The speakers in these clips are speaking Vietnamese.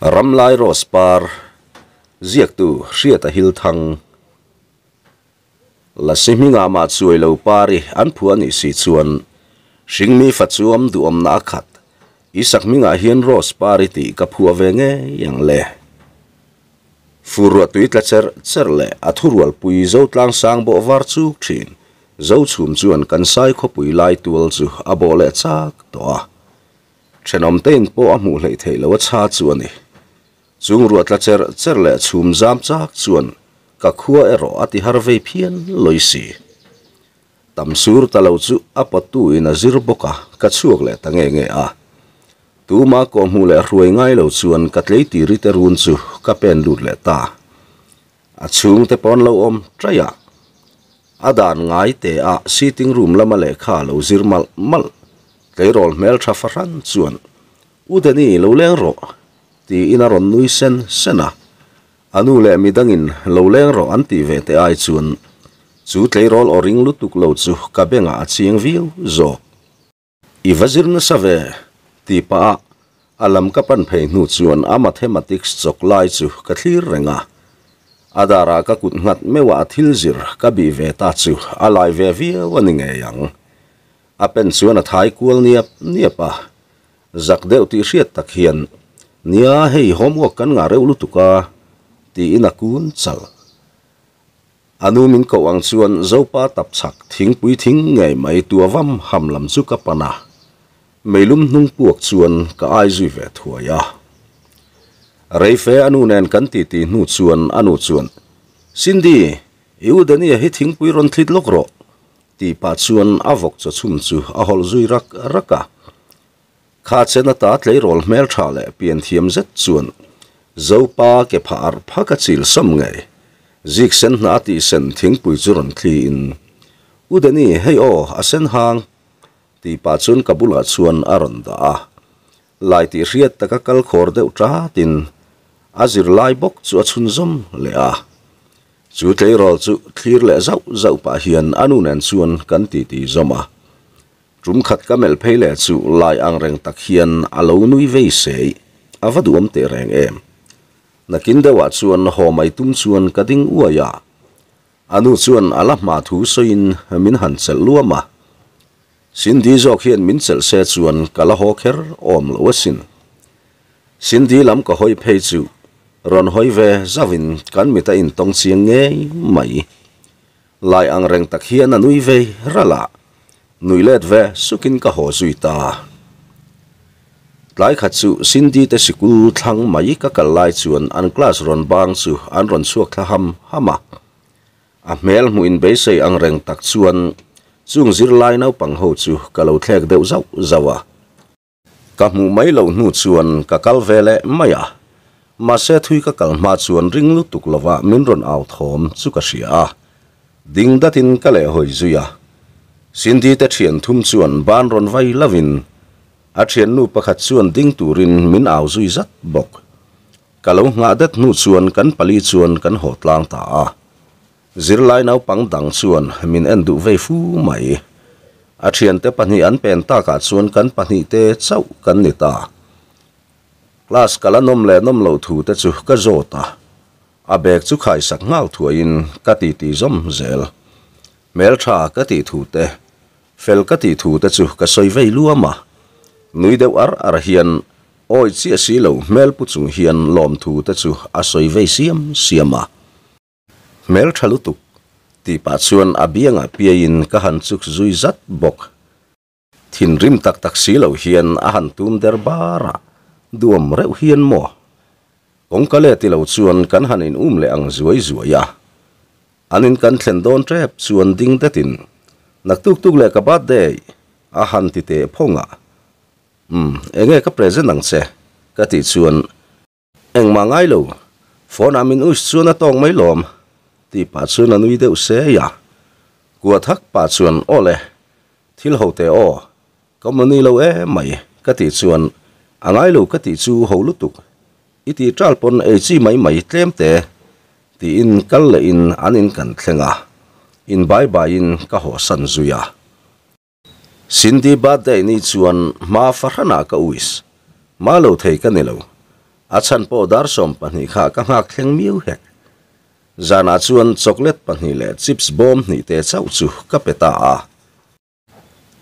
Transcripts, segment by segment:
ramlai rospar ziak tu hriata hil thang la simi nga ma chuai lo an phuani si chuan sing mi fa chuam du khat i sak mi nga hian rospar ti ka phua ve e, yang le furwa tu cer le athurwal pui zo tlang sang bo war chu kan sai kho pui lai tuol chu abole chak to chenom tein po amu lei thei lo cha chu chung ruột là cher cher le chhum zam chak chuan ka khua ero ati har vei phian loisi tam sur talo chu apatu in a zir boka ka chuak le tange nge a tuma ko mu le ruai ngai lo chuan ka tlei ti ri te run chu ka pen lut le ta a à. e à chung te pon lo à traya à adan ngai te a sitting room lama le khá lo zir mal mal tleirol mel tha faran chuan udani lo leng ro ti inaron nui sen sena. Anu le mi dangin lo leng ro anti ve te ai chun. Chu tlei rol o ring lutuk lo chu ka be nga chiang viu zo. I vazir na save ti pa a alam ka pan phei nu chuan a mathematics chok lai chu ka thlir renga. Adara ka kut ngat mewa zir ka bi ta chu alai ve vi waninge yang. A pen chuan a thai kul niap ti riet tak nia hei homework kan nga reu lutuka ti in akun chal anu min ko ang chuan zopa tap chak thing pui thing ngày mai tua hầm làm giúp các bạn à. Mấy meilum nung buộc xuân ka ai duy zui ve thuaya reife anu nen kan ti ti nu xuân anu chuan sindi iu dani hi thing pui ron thlit lokro ti pa xuân avok cho chum chu a hol duy rắc rắc à. ཁ་ཅན་ ད་ ཏལེ་ རོལ མེལ ཆ་ལེ་ པེན ཐིམ ཟེ ཅུན ཟོ་པ་ ཀེ ཕ་ར ཕ་ག ཅིལ སམ ངེ ཟིག སེན ན ཏི སེན ཐིང པུ ཟུར ཁ་ལི ཨིན ཨུདནི ཧེ ཨོ ཨ་སེན ཧང ཏི པ ཅུན ཀ་བུལ ཨ་ཅུན ཨ་རན ད་ ལাই ཏི ཤ્યત ཏ ཁ་ཁལ ཁོར ད་ ཨུ་ཏ་ ཏིན ཨ་ཟིར ལাই པོག ཅུ ཨ་ཅུན rum khat ka mel pheile chu lai ang reng tak hian alo nui ve se ava duam te reng em nakin dewa chuan ho mai tum chuan ka ding uaya anu chuan ala ma thu soin min han chel luama sindi jok hian min chel se chuan kala ho kher om lo sin sindi lam ka hoi phei chu ron hoi ve zavin kan mita in tong chiang nge mai lai ang reng tak hian anui ve rala nuôi lết về sukin cả hồ duy ta lại khát sự xin đi tới school thăng mà ít các cái lại chuyện ăn class ron bang sự ăn ron suộc tha ham hama à mel muin bế xây ăn rèn tạc chuyện dùng zir lai nấu pang hồ sự cả lâu thẹt đều dốc dầu à cả mù mấy lâu nụ chuyện cả cal về lẽ mấy à mà sẽ thui cả cal mà chuyện ring lúc tục là vợ min ron ao thom suka à. sia ding datin cả lẽ hồi duy sindi te thien thum chuan ban ron vai lavin a thien nu pakhat chuan ding turin min au zui zat bok kalo nga dat nu chuan kan pali chuan kan hotlang ta a zirlai nau pang dang chuan min en du ve fu mai a thien te pani an pen ta ka chuan kan pani te chau kan ni ta class kala nom le nom lo thu te chu ka zo a bek chu khai sak ngal thuin ka ti zom zel mel tha ka ti thu te fel ka ti thu te chu ka soi vei lu ama nui deuh ar ar hian oi chi si lo mel pu chung hian lom thu te chu à a soi vei siam siama mel thalu tu ti pa chuan a à bianga pia in ka han chuk zui zat bok thin rim tak tak si lo hian a han tum der bara duom reuh hian mo ong ka le ti lo chuan kan han in um le ang zuai zuaya anin kan thlen don trep chuan ding datin nak tuk tuk le ka bat de a han ti te phonga um hmm, enge ka present ang se ka ti chuan eng ma ngai lo phone amin us chuan a tong mai lom ti pa chuan anui deuh se ya của thắc bà chuan ô lệ thil hậu tế ô có mà ni lâu é e mày cái tỷ chuan à ngay lâu cái tỷ chu hậu lúc tục ít tỷ tral pon ấy chi mấy mấy tem tế tiin kal le in an in kan thlenga in bai bai in ka ho san zuya sindi ba de ni chuan ma farhana ka uis ma lo thei ka ni lo achan po dar som pani kha ka ngak thleng miu hek zana chuan chocolate pani le chips bom ni te chau chu ka peta a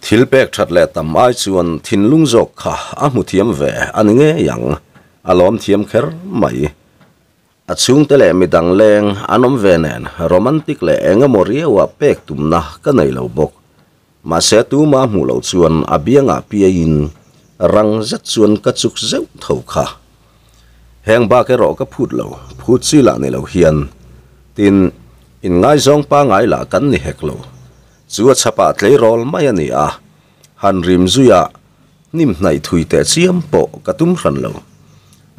thil pek that le tam ai chuan thin lung jok kha a mu thiam ve an nge yang alom thiam kher mai achung te le midang leng anom venen romantic le engamori wa pek tumna ka nei lo bok ma se tu ma mu lo chuan abianga pia in rang zat chuan ka chuk zeu tho heng ba ke ro ka phut lo phut chi la nei tin in ngai zong pa ngai la kan ni hek lo chu chapa tlei rol mai ani à à. han rim zuya à, nim nai thui te chiam po ka tum ran lo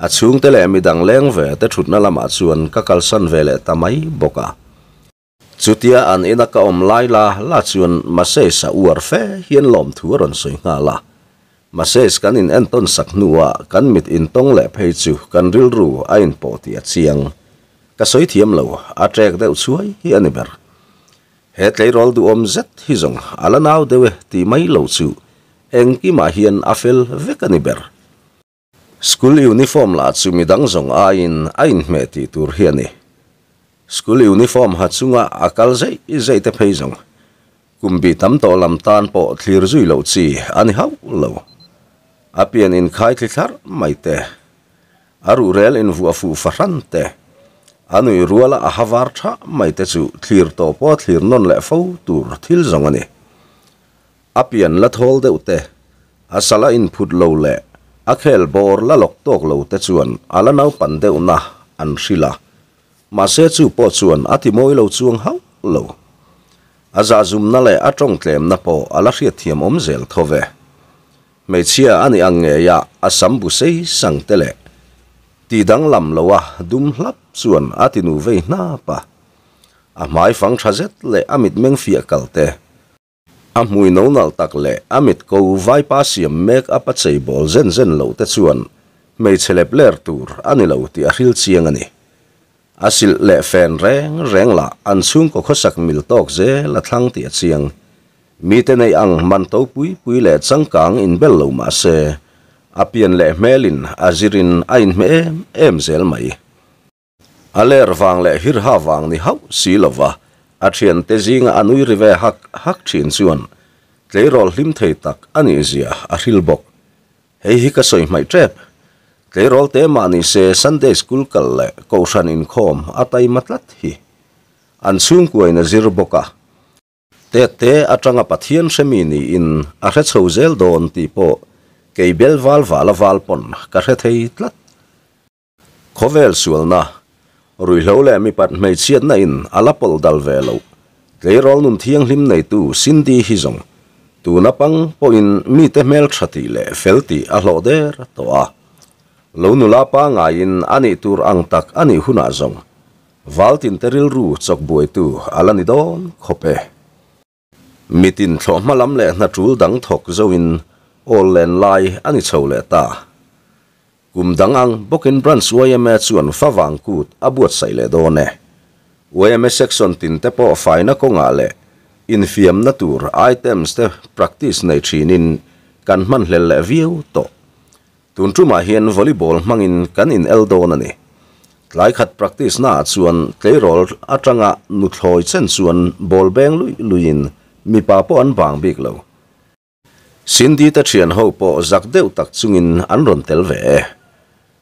a xuống te le mi dang leng ve te thut na lama chuan ka kal san ve le tamai boka à. chutia an ina ka om lai la la chuan ma se sa uar fe hian lom thu ron soi nga la ma se kan in en ton sak nuwa à, kan mit in tong le phei chu kan ril ru a in po ti a chiang thiêm soi thiam lo a trek deuh chuai hi ani ber het lei rol du om zet hi zong ala nau dewe ti mai lo chu engki ma hian afel vekani ber School uniform la chumi dang zong a in a in me ti tur hiani. School uniform ha chunga a kal zai i zai te pei zong. Kumbi tam to lam tan po tlir zui lau chi ani hau lau. A pian in kai tli thar mai te. Aru rel in vua fu te. Anu i ruala a havar mai te chu tlir to po tlir non le fau tur til zong ani. A de u te. in put lau le. akhel bor la lok tok lo te chuan ala nau pan deuh na an hrila ma se chu po chuan ati moi lo chuang hau lo aza zum na le a tong tlem na po ala hriat thiam om zel thove meichia ani ange ya asam bu sei sang tele ti dang lam lowa dum hlap chuan ati nu ve na pa a mai fang thazet le amit meng fia kalte a mui no nal tak le amit ko vai pa siam mek a pa chei bol zen zen lâu te chuan mei chele pler tur ani lâu ti a hil chiang ani asil le fen reng reng la an chung ko khosak mil tok je la thlang ti a chiang mi te nei ang man to pui pui le changkang in bel lo ma se apian le melin azirin ain me em zel mai aler wang le hir ha wang ni hau si silova athian te zing anui rive hak hak chin chuan tleirol hlim thei tak ani zia a hril bok hei hi ka soi mai trep tleirol te ma ni se sunday school kal le ko san in khom atai hi an chung kuai na te te atanga pathian semi in a re chho zel don bel val val val pon ka re thei tlat khovel sulna rui lo le mi pat mei chiat na in alapol dal ve lo tleirol nun thiang hlim nei tu sindi hi zong tu na pang po in mi te mel thati le felti a hlo der to a lo nu la pa nga in ani tur ang tak ani huna zong valtin teril ru chok buai tu alani don khope mitin thlo malam le na tul dang thok zo in len lai ani chho le ta kum dang ang bokin branch YMA chuan fawang kut abuat sai le do ne YMA section tin te po faina ko nga le in fiam na items The, practice nei thinin kan man hlel le view to tun tuma hian volleyball mangin kan in el don ani tlai practice na chuan tleirol atanga nu thloi chen chuan ball beng lui luin mi pa po an bang bik lo sindi ta thian ho po zak deuh tak chungin an ron tel ve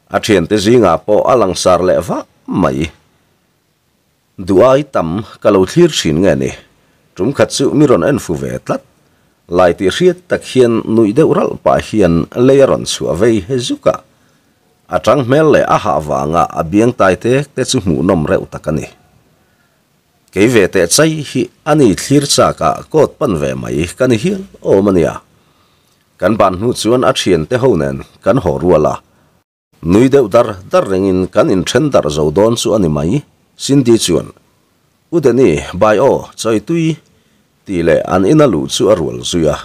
a thian te zinga po alang sar le va mai duai tam kalau thlir thin nge ni tum khat chu miron an fu ve tlat lai ti riat tak hian nui de ural pa hian leiron su avei hezuka atang mel le aha wanga abiang tai te te chu mu nom reu takani cái về tệ chay hi anh ấy thlir sa cả cốt pan về mày cái này hiền ô mania căn bản hút xuống át hiền tế hậu nền căn hồ rùa là nui de udar dar rengin kan in chen dar zo don su ani mai sin di chuan u de ni bai o choi tui ti le an ina lu chu a rul zu ya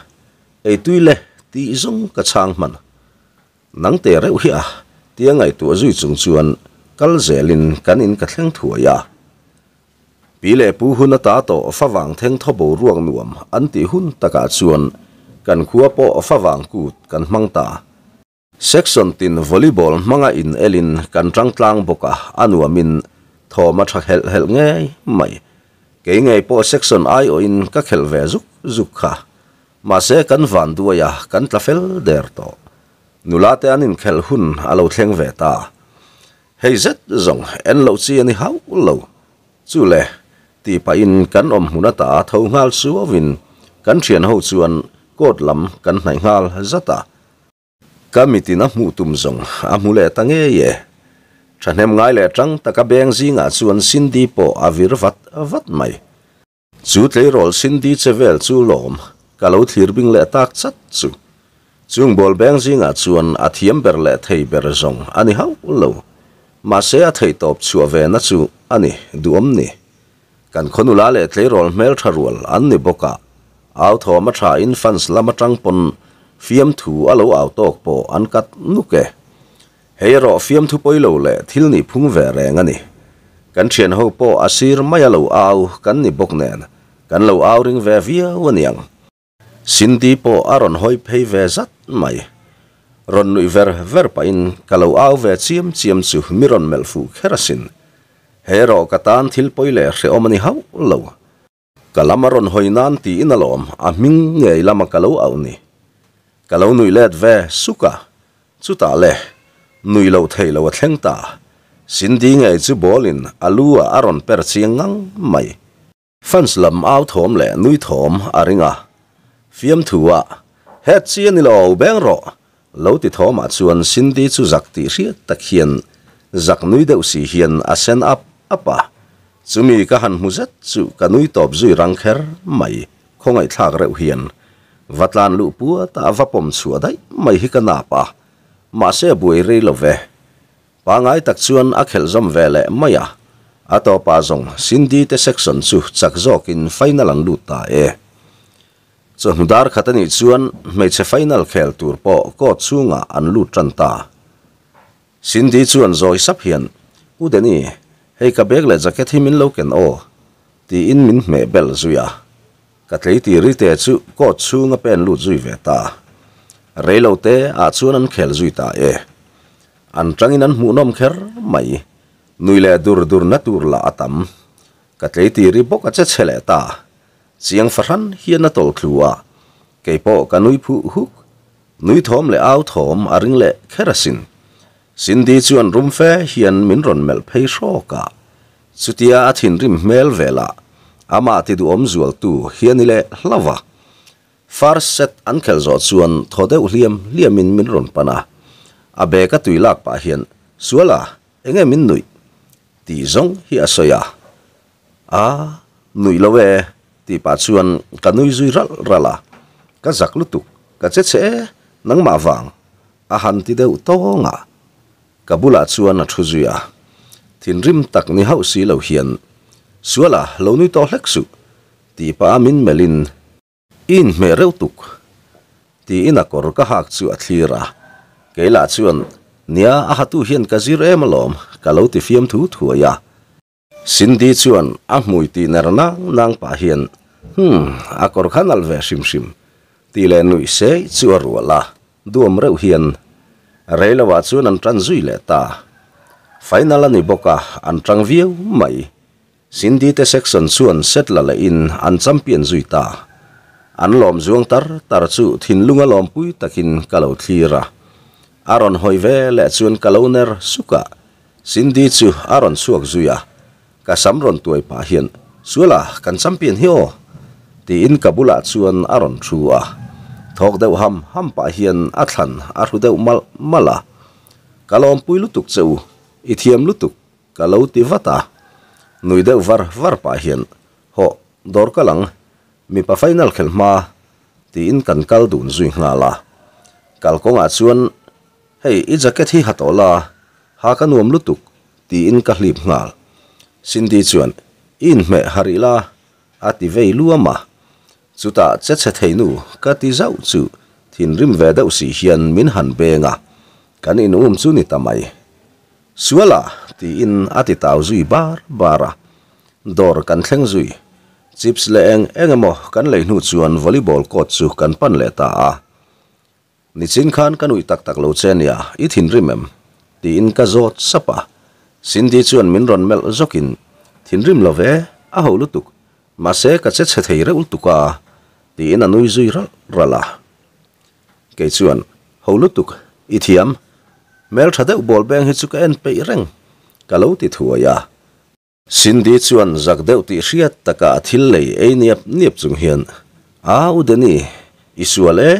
ei tui le ti zung ka chang man nang te u hi ti ngai tu zu chung chuan kal zelin kan in ka thleng pi le pu hun ta to fa wang ruang nuam an ti hun kan khuapo fa wang ku kan mang Section tin volleyball mga in elin kan trang tlang boka anwa min thoma thak hel hel nge mai ke nge po section ai o in ka khel ve zuk zuk kha ma se kan van duaya kan tlafel der to nulate anin khel hun alo thleng ve ta hei zet zong en lo chi ani hau lo chu le ti pa in kan om huna ta tho ngal suawin kan thian ho chuan cột lắm cắn nảy ngal rất à kamiti na mu tum zong a mu le tange ye thanem ngai le tang taka beng zinga chuan sindi po avir vat vat mai chu tlei rol sindi chevel chu lom kalo thlir bing le tak chat chu chung bol beng zinga chuan a thiam ber le thei ber zong ani hau lo ma se a thei top chu ve na chu ani duom ni kan khonula le tlei rol mel tharual an ni boka au ma tha in fans lama tang pon phiếm thu alo aw tok po an kat nuke heiro phiam thu poilo le thilni phung vẻ ve reng ani kan thian ho po asir mai alo aw kan ni bok nen kan lo aw ring ve via waniang sindi po aron hoi phei ve zat mai ron nui ver ver pa in kalau aw ve chiam chiam chu miron mel fu kherasin hero katan thil poile re omani hau lo kalamaron hoinan ti inalom a ming lâm lama lâu aw ni cả lâu nuôi lẹt về suka à? chú ta lẹ nuôi lâu thầy lâu à thèn ta xin đi ngay chú bố lin alua à aron per chiang ngang mày fans lầm áo thòm lẹ nuôi thom aringa phiếm thua hết chiên lâu bén rọ lâu thì thòm mà chuan xin đi chú giặc tí riết tắc hiền giặc nuôi đậu sĩ hiền asen ap apa chú mi cả hàn mu rất chú cả nuôi tọp duy răng khér mày không ai thạc rượu hiền vatlan lu pua ta vapom chua dai mai hi kana pa ma se bui re lo ve pa ngai tak chuan a khel zom ve le maya ato pa zong sindi te section chu chak zok in final ang lu ta e chu mudar khatani chuan mày sẽ final khel tur po ko chunga an lu tran ta sindi chuan rồi sap hian u đi deni hei ka bek le jacket himin lo ken o thì in min me bel zuya กตีริเตจูก็ชูงเป็นลุจุยเวตาเรลเตอาชูนั้นเคลจุยตาเออันจังินั้นมุนอมเคิร์ไม่นุยเลดูรดูนัดดูร์ลาตัมกตีริบกัจเจเลตาเสียงฟรันเฮียนตอลคลัวเกปโปกันนุยผู้ฮุกนุยทอมเลออาวทอมอาริงเลเคราสินสินดีจวนรุมเฟเฮียนมินรอนเมลเพย์โชกาสุดยาอาทินริมเมลเวล่า ama ti du om zual tu hianile hlava far set an khel zo chuan thode u liamin min ron pana a be ka tui lak pa hian suala enge min nui ti zong hi asoya a nui lowe ti pa chuan kanui zui ral rala ka zak lutuk ka che che nang ma wang a han ti deuh tonga kabula chuan a thuzuya rim tak ni hausi lo hian suala lo nui to hlek su ti pa min melin in me rêu tục, ti in a kor ka hak chu a thlira keila chuan nia a hatu hian ka zir em lom ka lo ti fiam thu thuaya sindi chuan a hmui ti nerna nang pa hian hm a kor khan al ve sim sim ti le nui se chu ruala duam reu hian reilawa chuyện an tran zui le ta final ani boka an tang viu mai xin đi te section suan set la la in an biển duy ta an lom zuang tar tar chu thin lunga lom pui takin kalo thira aron hoive le chuan kaloner suka xin đi chu aron suak zuya ka samron tuai pa hian suala kan champion hi o ti in kabula chuan aron thua thok deuh ham ham pa hian a thlan a thu deuh mal mala kalom pui lutuk cheu ithiam lutuk kalo ti vata à nui deuh var var pah hian haw dawr ka lang mi pa final khel ti in kan kal dun zui hnga la kal kawngah chuan hei i jacket hi hatola ha ka nuam lutuk in ka hlip hngal sindi chuan in me harila ati à vei luama chuta che che theinu ka ti zau chu thin rim ve deuh si hian min han benga kan in um chu ni tamai suwala ti in ati tau zui bar bara dor kan theng zui chips le eng eng mo kan le nu chuan volleyball court chu kan pan le ta a ni chin khan kan ui tak tak lo chen ya i thin rim em ti in ka zo sapa sin di chuan min ron mel zokin thin rim lo a ho lu ma se ka che ul tu ti in anui zui ra rala ke chuan ho lu tuk i mel thada ball bank hi chuka en pe reng kalo ti thuwa ya sin di chuan zak deu ti riat taka thil lei e niap niap chung hian a u de ni isuale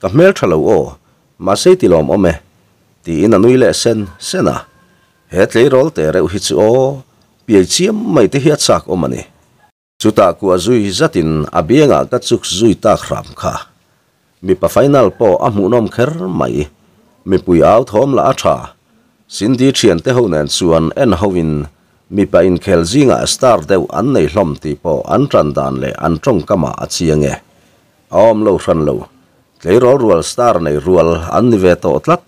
ka mel thalo o ma se ti lom ome ti ina nui le sen sena he tlei rol te re hi o pe mai te hiat sak o mani chuta ku azui zatin zui ta khram mi pa final po amunom kher mai mi pui áo thóm là át hà. Xin đi triển tế hậu nền xuân en hậu in, mi bà in kèl dì ngã star đều ăn nầy lòm tì bò ăn tràn đàn lệ ăn trông cà mạ át xìa nghe. Ôm lâu xuân lâu, lấy rõ rùa star này rùa ăn nì vè tổ tlát.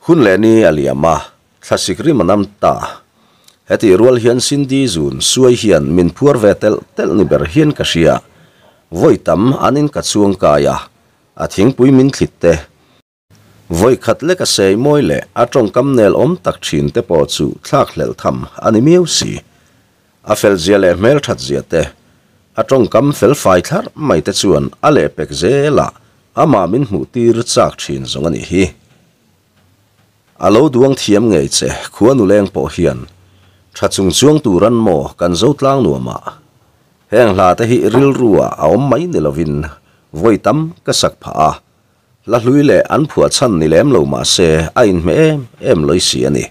Hun lệ ni à lìa mà, thật sự rì mà nằm tà. Hẹ tì rùa hiện xin đi min puar vè tèl tèl nì bèr hiện kà xìa. Vội tắm ăn voi khat le ka sei moi le a kam nel om takchin te po chu thak lel tham ani miu si a fel zia le mel that zia te kam fel fai thar mai te ale pek ze la a ma min hmu tir chak chin zong ani hi alo duang thiam ngei che khuan u leng po hian tha chuang tu mo kan zo tlang nu ma heng hi ril a om mai ne lovin voi tam ka sak ละลุยเลอันผัวชันนี่เล่มเลวมาเสอินเมเอ็มเลยเสียนี่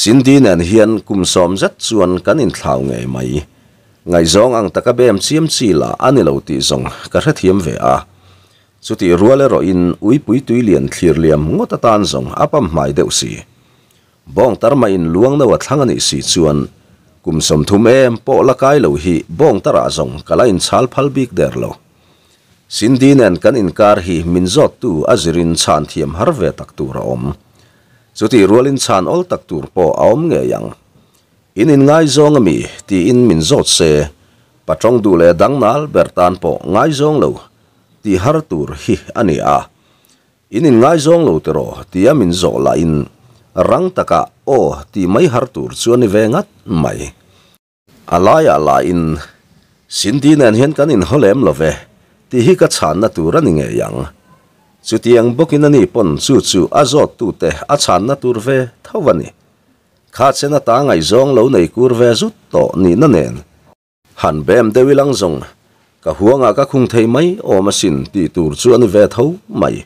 สินดีนันเฮียนกุมสอมจัดส่วนกันอินท่าวไงไหมไงจองอังตะกับเบมเอียมซีละอันนี้เราตีจงกระเทียมเวอาสุดที่รัวเลรออินอุยปุยตุยเลียนทีเลียมงะตานจงอบอปัมหมายเดือดสีบ้องตาร์มาอินลวงนวัดทังนี้สีส่วนกุมสมทุมเอ็มโปละกายเลวฮีบ้องตาราจงกะลาอินชาลพัลบิกเดอร์โล sindinen kan inkar hi minzot tu azirin chan thiam harve taktur om zuti rolin chan ol taktur po aom nge yang in in ngai zong mi ti in minzot se patrong du le dang nal bertan po ngai zong lo ti har tur hi ani a in in ngai zong lo tero ti a min zo la in rang taka o ti mai har tur chu mai alaya la in sindinen hen kan lo ve thì hi ka chhan na tur ani nge tiếng bốc bokin ani pon chu chu a zot tu te a chhan na tur ve thawani kha chena ta ngai zong lo nei kur ve zut to ni na nen han bem de wilang zong ka huanga ka khung thei mai o ma sin ti tur chu ani ve tho mai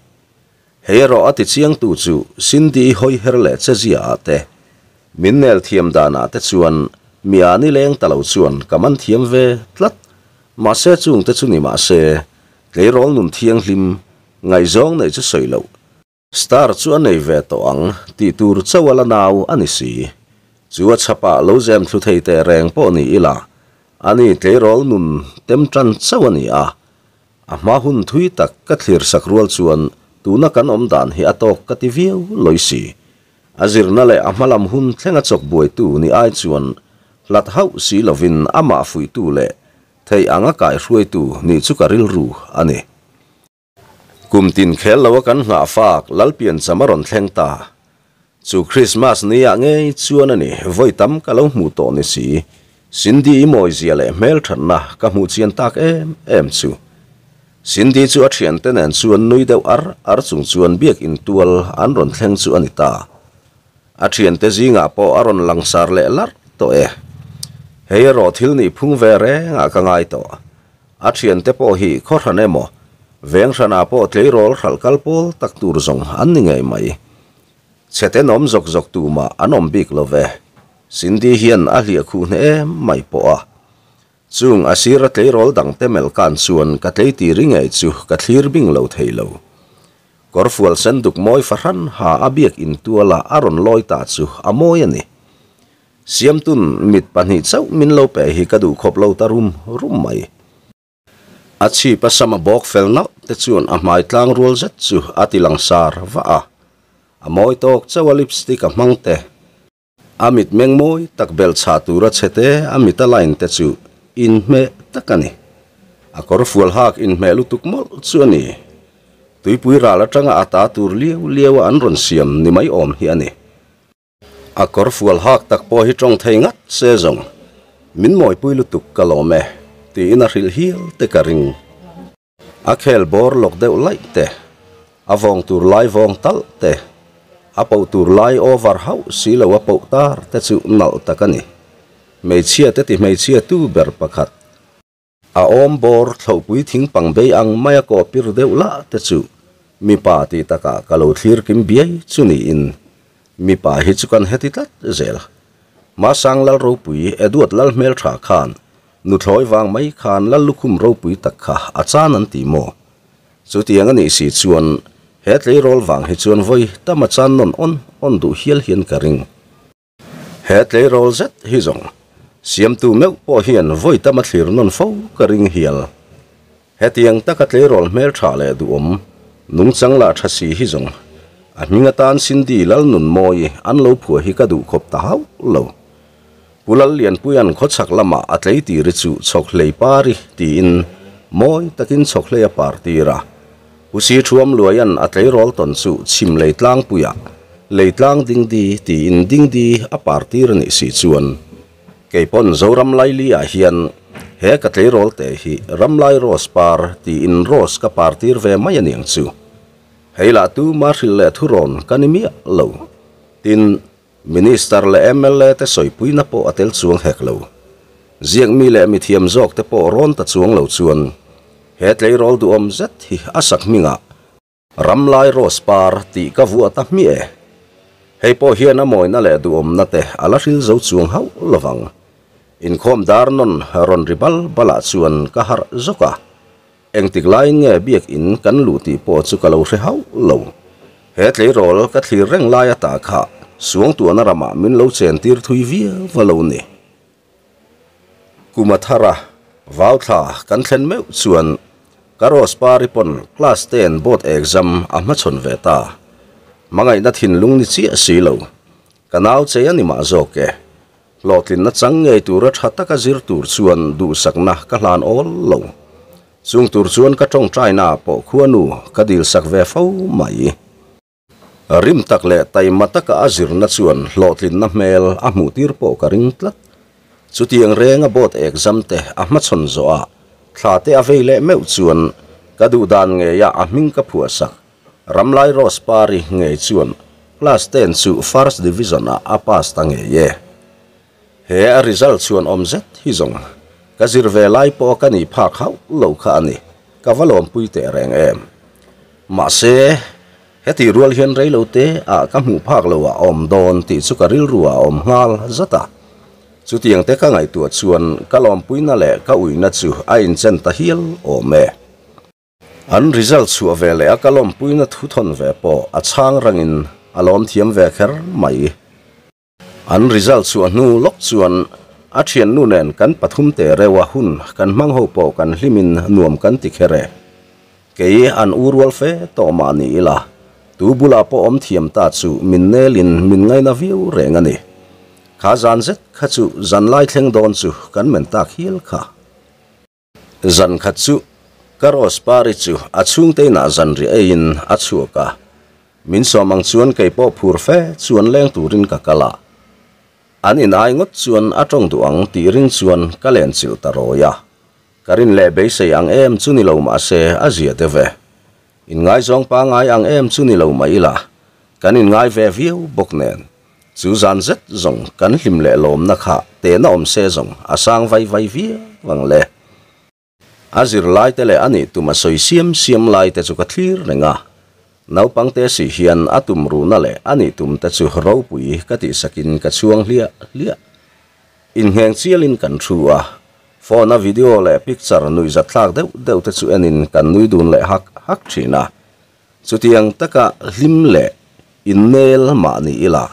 hero ati chiang tu chu sin di hoi herle che zia te min nel thiam dana te chuan miani leng talo chuan kaman thiam ve tlat ma se chung te chu ni ma se rồi nụ thiang hlim ngày zawng này sẽ soi lo star này về chu a nei ve to ang ti tur chawala naw ani si chuwa chapa lo zem thu thei te reng là anh ấy ani rồi nụ tem tran chawani À, à a ma hun thui tak ka thlir sakrual chuan tuna kan om dan hi atok ka ti viu loisi azirna le amalam hun thlenga chok buai tu ni ai chuan lát hậu si lovin ama à phui tu le thấy thei anga kai ruai tu ni chu ka ril ru ani à kumtin khel lawa kan nga fak lalpian samaron thlengta chu christmas ni a nge chuan ani voitam ka lo mu to ni si sindi moi zia le mel thanna ka mu chian tak em em chu sindi chu a thian ten an chuan nui deuh ar ar chung Anh biak in tual an ron thleng chu anita a à thian te zinga po aron langsar le lar to e hay ro thil ni phung ve re nga ka ngai to a thian te po hi kho ran emo veng sana po tlei rol khal kal pol tak tur zong an ni ngai mai chete nom zok zok tu ma anom bik lo ve sindi hian a hlia khu ne mai po a chung asira tlei rol dang te mel kan chuan ka tlei ti ring ei chu ka thlir bing lo thei lo korfual senduk moi faran ha abiak in tua la aron loita chu amoi ani siam tun mit panhi chauh min lo pe hi kadu khop lo ta rum rum mai a pasama bawk fel na te chuan a hmai tlang rul zet chu a ti langsar va a a tok chawa lipstick a mang te a mit meng moi tak bel chha tu ra chhete a mit line te chu in me takani a kor fual hak in me lutuk mol chu ani tuipui ral atanga ata tur liew liew an ron siam ni mai om hi ani À kor fual hak tak po hi tong thei ngat se zong min moi pui lu tuk ka lo me ti in a ril hil te ka ring a khel bor lok deu lai te a vong tur lai vong tal te a pau tur lai over hau si lo a pau tar te chu nal takani mei chia te thì mei chia tu ber pakhat À om bor thau pui thing pang bay ang maya ko pir deu la te chu mi pa ti taka ka lo thlir kim biai chu in mi pa hi chu kan heti tlat zel ma sang lal ro pui eduat lal mel tha khan nu thloi wang mai khan lal lukhum ro pui tak kha achan an ti mo chu tiang ani si chuan hetli rol wang hi chuan voi tama chan non on on du hiel hian ka ring hetli rol zet hi zong siam tu meu po hian voi tama thlir non fo ka ring hiel hetiang takatli rol mel tha le du om nung changla thasi hi zong aninga tan sindi lal nun moi an lo phua hi ka du khop ta hau lo pulal lian puyan kho chak lama atlei ti ri chu chok lei pari ti in moi takin chok lei a à par ti ra usi thuam luayan atlei rol ton chu chim lei tlang puya à. lei tlang ding di ti in ding di a à par ti ni si chuan keipon zoram lai li a hian he ka tlei rol te hi ramlai rose par ti in rose ka par tir ve mai chu hay là tu mà rì lệ thu rộn cái nimi lâu tin minister lệ MLA tế soi pui na po atel xuống hẹc lâu riêng mi lệ mi thiêm dọc tế po rôn tật xuống lâu chuồn hết lấy rôl du om rất thì asak mi ngạ ram lai rô spar tì ka vua ta mi hay po hiên na mồi na lệ du om na tế ala rì dấu xuống hậu lovang in khom dar non ron ribal bala chuan ka har à eng tik lai nge biak in kan lụt ti bỏ chu ka lo re hau lo he tle rol ka thlir reng lai à ta kha suang tu na rama min lo chen tir thui vi va lo ne kumathara vau tha kan thlen me chuan karos paripon class ten board exam a à ma chon ve ta mangai na thin lung ni chi lâu à si lo kanau che ani ma zo ke lotlin na chang ngei tu ra thataka zir tur chuan du sakna ka hlan ol lo zung tur chuan ka tong trai na po khuanu ka dil sak ve fau mai rim tak le tai mataka ka azir na chuan lo na mel a mu po ka ring tlat chutiang reng a bot exam te a ma chon zo a thla te a vei me chuan ka dan nge ya a ming ka phua sak ramlai ros pari nge chuan class 10 su first division a pas tang ye he a result chuan omzet, zet hi zong a ka zir ve lai po ka ni phak hau lo kha ani ka valom pui te reng em ma se heti rual hian rei lo te a ka mu phak lo wa om don ti chu ka ril ruwa om ngal zata chu tiang te ka ngai tu chuan ka lom pui na le ka ui na chu a in chen ta hial o me an result chu ve le a ka lom pui na thu thon ve po a chang rangin a lom thiam ve kher mai an result chu a nu lok chuan อาชียนนูเนนกันปฐุมเตเรวหุนกันมังโฮโปกันลิมินนวมกันติเคเรเกยอันอูรวลเฟตอมานีลาตูบุลาโปอมเทียมตาจูมินเนลินมินไงนาวิวเรงันีขาจันเซ็ตขจูจันไลเทงดอนจูกันเหม็นตาคิลค่ะจันขจูกรอสปาริจูอาชุงเตนาจันริเอินอาชัวกามินสอมังชวนเกยโปผูรเฟชวนแรงตูรินกะกะลา an in ai ngot chuan atong duang tiring chuan kalen sil taroya karin le be say ang em chu ni ma se azia te ve in ngai zong pa ngai ang em chu ni ma ila kan in ngai ve view bok nen chu zan zet zong kan hlim le lom na kha te na om se zong asang vai vai vi vang le azir lai te le ani tuma soi siam siam lai te chu ka n a u p a n g t e s i h i a n atum ru na le ani tum ta chu ro pui ka ti sakin ka chuang hlia hlia in heng chialin kan thua fo na video le picture nui za thak deu deu ta chu anin kan nui dun le hak hak thina chutiyang taka hlim le in mail ma ni ila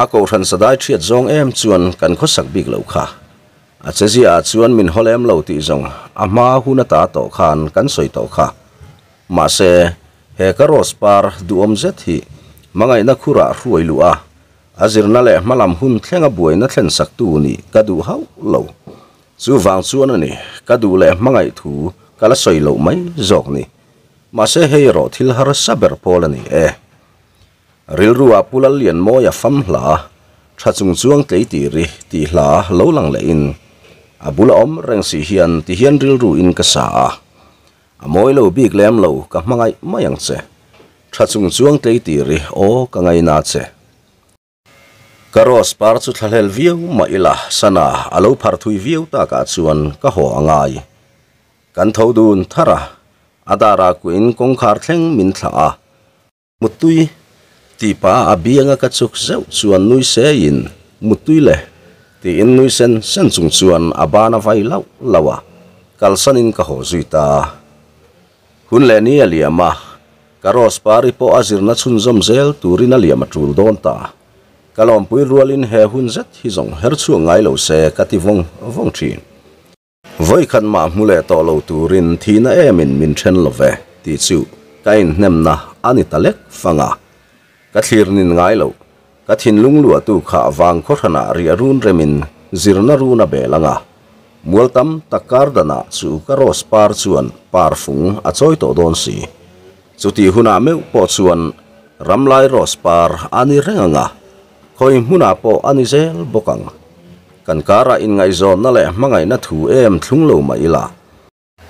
a ko ran sa dai thiat zong em chuan kan kho sak he karos par duom zet hi mangai na khura ruai lua azir le malam hun thlenga buai na thlen sak tu ni kadu hau lo chu wang chuan ani kadu le mangai thu kala soi lo mai jok ni ma se hei ro thil har saber pol ani e ril ruwa pulal lian mo ya fam hla tha chung chuang tlei ti ri ti hla lo lang le in abula om reng si hian ti hian ril ru in ka sa mỗi lâu bị lém lâu cả mang ai mấy anh sẽ thật sung sướng tây tỉ ri ô cả ngày nát sẽ karos par chu thalhel viu ma ila sana alo à phar thui viu ta ka chuan ka ngay. angai thâu thodun thara à adara kuin kongkhar thleng min thla mutui tipa abianga à ka chuk zeu chuan nui se in mutui le ti in nuôi sen sen chung chuan abana vai lau lawa kalsanin ka ho zuita hun le ni à aliam a karos pari po azir na chun zom zel turin aliam atul don ta kalom pui rualin he hun zet hi zong her chu ngai lo se kativong vong thin voi khan ma mu le to lo turin thina emin min then love ti chu kain nem na ani talek fanga ka à. thlir nin ngai lâu. ka thin lung lua tu kha wang kho thana à, ri arun remin zirna runa belanga mualtam takardana chu karos par chuan parfung achoi to don si chuti huna me po chuan ramlai ros par ani renganga khoi huna po ani zel bokang kan kara in ngai zon na le mangai na thu em thlung lo ma ila.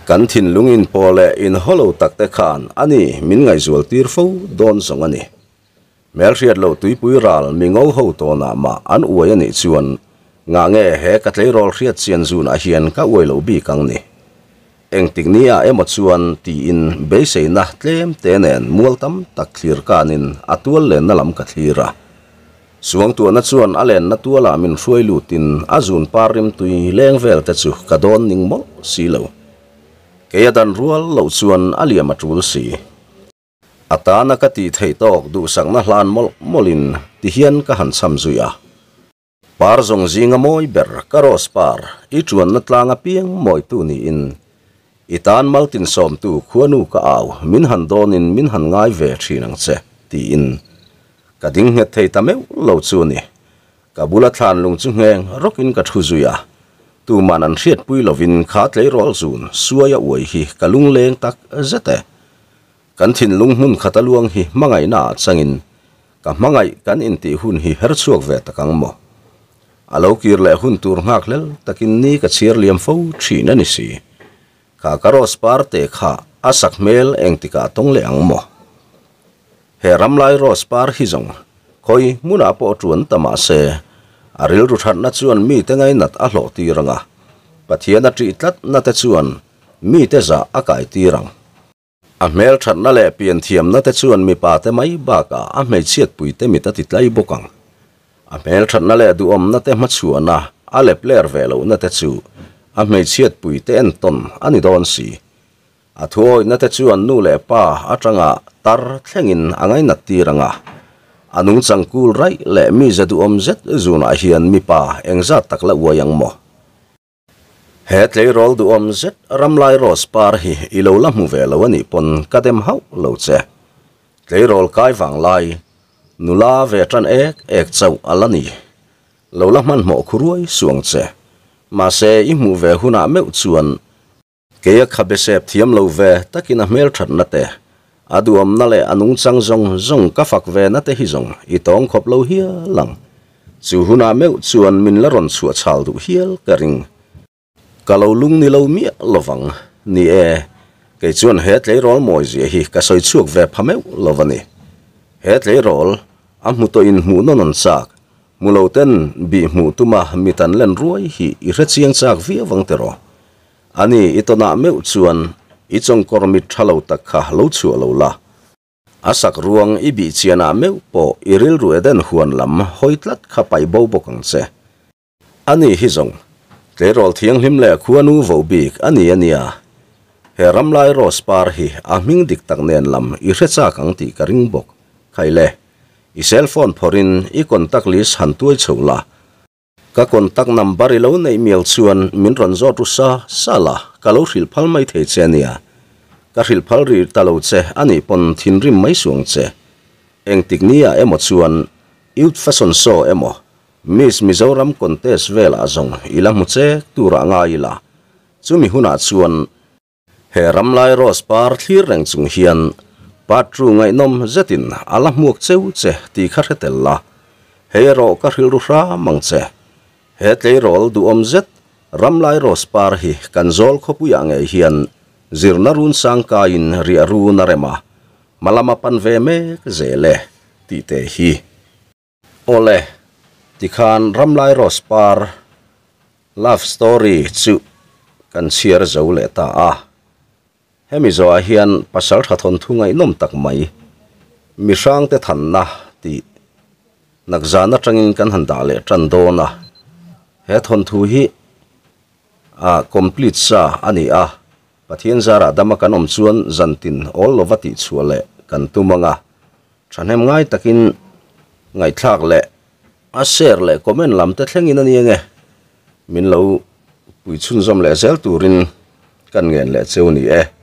kan thin lungin po le in holo te khan ani min ngai zual tir fo don song ani mel riat lo tui pui ral mi ho to na ma an uai ani chuan nga nge he ka tlei rol riat chen zu na hian ka oi lo bi kang ni eng tik nia emo chuan ti in be se na tlem te nen mual tam tak khir kanin atual le na lam ka thira suang tu chuan alen na tuala min ruai lutin parim tui leng vel te chu ka don ning mo si lo ke ya dan rual lo chuan alia ma tul si ka ti thei tok du sang na hlan mol molin ti hian ka han sam par zong zi nga moi ber karos par i chuan na tla nga piang moi tu ni in i tan mal tin som tu khu nu ka au min han don in min han ngai ve thi nang che ti in ka ding nge thei ta me lo chu ni ka bula than lung chu ngeng rok in ka thu zu ya tu man an thiet pui suwa ya wai hi ka lung leng tak zate kan thin lung hun khata luang hi mangai na changin ka mangai kan in ti hi อาลูกีร์เล่หุ่นตัวงักเล่ตะกินนี่ก็เชียร์เลี้ยมฟูชีนันนี่สิข้าก็รอสปาร์เต้ข้าอาสักเมลเองติกาตงเลี้ยงโมเฮรัมไลรอสปาร์ฮิจงคอยมุนอาปอจวนตามาเซอาริลรุชันนัดจวนมีแต่ไงนัดอาโลตีรังะปัทเฮียนัดจิตัดนัดจวนมีแต่จะอากาศตีรังอาเมลชันนั่นแหละเปลี่ยนเทียมนัดจวนมีป่าแต่ไม่บ้ากาอาเมจิตปุยเตมีแต่ติดไล่บุกัง a mel that na le du om na te ma chu na a le player ve lo na te chu a me chiat pui te en ton ani don si a thuoi na te chu an nu le pa a tanga tar thlengin angai na ti ranga anung changkul rai le mi za du om zet zuna hian mi pa engza tak la wa yang mo he tlei rol du om zet ramlai ros par hi ilo la mu ve lo ani pon kadem hau lo che tlei rol kai wang lai นูลาเวทันเอกเอกเจ้าอัลนีเราละมันหมอครุยสวงเจมาเซอิมูเวหุนาเมอจวนเกียขับเสพเทียมเราเวตะกินาเมลทันนัตเตอดูอมนั่นแหละอนุสังจงจงกัฟักเวนัตเตฮิจงอีตองขบเราเฮียหลังจูหุนาเมอจวนมินละรอนสวดชาลดูเฮียลกริงกะเราลุงนี่เราเมียละวังนี่เอ cái chuyện hết lấy rồi mọi gì thì cái soi chuộc về phá mèo là vậy het le rol a mu to in mu no non sak mu lo ten bi mu tu ma mi tan len ruai hi i re chiang sak vi wang te ro ani i to na me chuan i chong kor mi thalo ta kha lo chu lo la asak ruang i bi chiana me po i ril ru eden huan lam hoitlat kha pai bo bo kang se ani hi zong te rol thiang him le khuanu vo bi ani ania heram lam i re cha khaile i cell phone phorin i contact list han tuai chhola ka contact number lo nei mail chuan min ron zo tu sa sala ka lo ril phal mai the chenia ka ril phal ri talo che ani pon thin rim mai suang che eng tik nia emo chuan youth fashion show emo miss mizoram contest vela zong ila mu che tu ra nga ila chumi huna he ramlai rose par thlir reng patru ngai nom zetin ala à, à muak cheu che ti kha hretel la he ro ka hril ru hra mang che he tlei rol du om zet ram lai ros par hi kan zol khopu ya nge hian zirna run sang ka in ri aru à na rema malama pan ve me zele ti te hi ole ti khan ram lai ros par love story chu kan siar zo le ta à. hemi zo a hian pasal tha thon thu ngai nom tak mai mi sang te than na ti nak za na tang in kan han da le tran do na he thon thu hi a complete sa ani kan om chuan zan tin all over ti chuale kan tu ngai takin ngai thak le a share le comment lam te thleng in ani min lo pui chun zom le zel turin kan ngen le cheu ni e.